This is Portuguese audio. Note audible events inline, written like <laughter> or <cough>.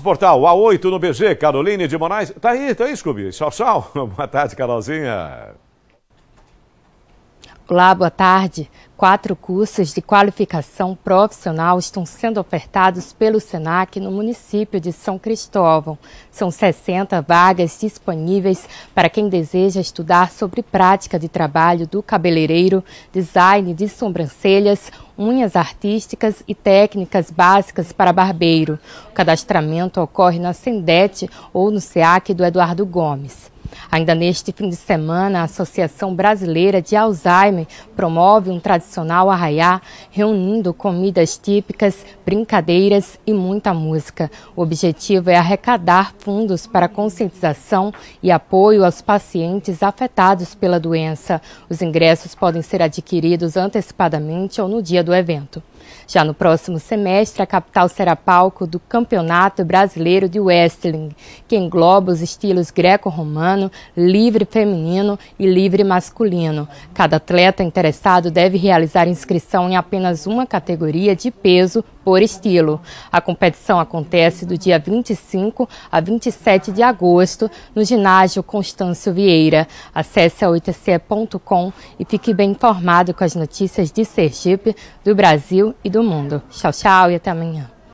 Portal, A8 no BG, Caroline de Moraes. Tá aí, tá aí, Scooby. Tchau, tchau. <laughs> Boa tarde, Carolzinha. Olá, boa tarde. Quatro cursos de qualificação profissional estão sendo ofertados pelo SENAC no município de São Cristóvão. São 60 vagas disponíveis para quem deseja estudar sobre prática de trabalho do cabeleireiro, design de sobrancelhas, unhas artísticas e técnicas básicas para barbeiro. O cadastramento ocorre na SENDET ou no SEAC do Eduardo Gomes. Ainda neste fim de semana, a Associação Brasileira de Alzheimer promove um tradicional arraiá, reunindo comidas típicas, brincadeiras e muita música. O objetivo é arrecadar fundos para conscientização e apoio aos pacientes afetados pela doença. Os ingressos podem ser adquiridos antecipadamente ou no dia do evento. Já no próximo semestre, a capital será palco do Campeonato Brasileiro de Wrestling, que engloba os estilos greco-romano, livre feminino e livre masculino. Cada atleta interessado deve realizar inscrição em apenas uma categoria de peso por estilo. A competição acontece do dia 25 a 27 de agosto no ginásio Constâncio Vieira. Acesse a oitc.com e fique bem informado com as notícias de Sergipe, do Brasil e do mundo. Tchau, tchau e até amanhã.